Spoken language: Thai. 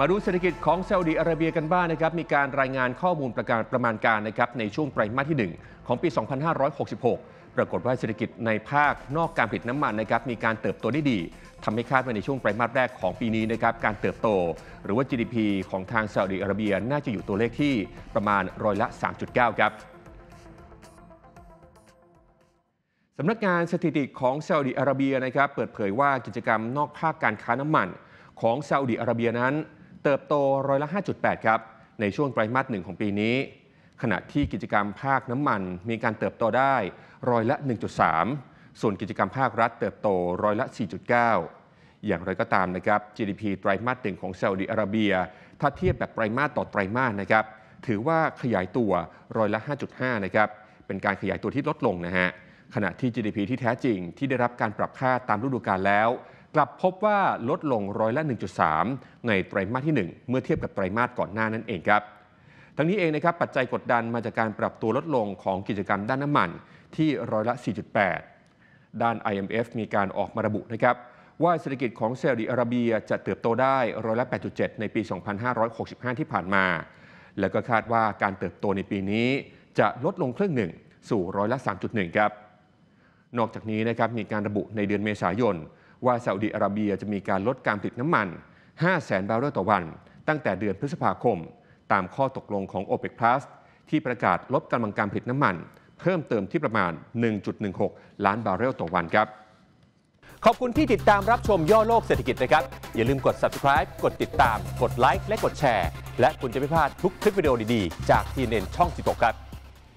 มาดูเศรษฐกิจของซาอุดีอาระเบียกันบ้างนะครับ มีการรายงานข้อมูลประการประมาณการนะครับในช่วงไตรมาสที่ 1 ของปี 2566 ปรากฏว่าเศรษฐกิจในภาคนอกการผลิตน้ำมันนะครับมีการเติบโตได้ดี ทำให้คาดว่าในช่วงไตรมาสแรกของปีนี้นะครับการเติบโต หรือว่า GDP ของทางซาอุดีอาระเบียน่าจะอยู่ตัวเลขที่ประมาณร้อยละ 3.9ครับสำนักงานสถิติของซาอุดีอาระเบียนะครับเปิดเผยว่ากิจกรรมนอกภาคการค้าน้ำมันของซาอุดีอาระเบียนั้นเติบโตร้อยละ 5.8 ครับ ในช่วงไตรมาสหนึ่งของปีนี้ ขณะที่กิจกรรมภาคน้ำมัน มีการเติบโตได้ร้อยละ 1.3 ส่วนกิจกรรมภาครัฐเติบโตร้อยละ 4.9 อย่างไรก็ตามนะครับ GDP ไตรมาสหนึ่งของซาอุดิอาระเบีย ถ้าเทียบแบบไตรมาสต่อไตรมาสนะครับ ถือว่าขยายตัวร้อยละ 5.5 นะครับ เป็นการขยายตัวที่ลดลงนะฮะขณะที่ GDP ที่แท้จริงที่ได้รับการปรับค่าตามฤดูกาลแล้วกลับพบว่าลดลงร้อยละ 1.3 ในไตรมาสที่ 1 เมื่อเทียบกับไตรมาสก่อนหน้านั่นเองครับ ทั้งนี้เองนะครับปัจจัยกดดันมาจากการปรับตัวลดลงของกิจกรรมด้านน้ำมันที่ร้อยละ 4.8 ด้าน IMF มีการออกมาระบุนะครับว่าเศรษฐกิจของซาอุดิอาระเบียจะเติบโตได้ร้อยละ 8.7 ในปี 2565 ที่ผ่านมา แล้วก็คาดว่าการเติบโตในปีนี้ จะลดลงครึ่งหนึ่งสู่ร้อยละ3.1ครับ นอกจากนี้นะครับมีการระบุในเดือนเมษายนว่าซาอุดิอาระเบียจะมีการลดการผลิตน้ำมัน500,000บาร์เรลต่อวัน ตั้งแต่เดือนพฤษภาคม ตามข้อตกลงของ OPEC Plus ที่ประกาศลดกำลังการผลิตน้ำมัน เพิ่มเติมที่ประมาณ 1.16 ล้านบาร์เรลต่อวันครับขอบคุณที่ติดตามรับชมย่อโลกเศรษฐกิจนะครับอย่าลืมกด subscribe กดติดตามกดไลค์และกดแชร์ และคุณจะไม่พลาดทุกคลิปวิดีโอดีๆ จากทีเน็นช่อง1กครับ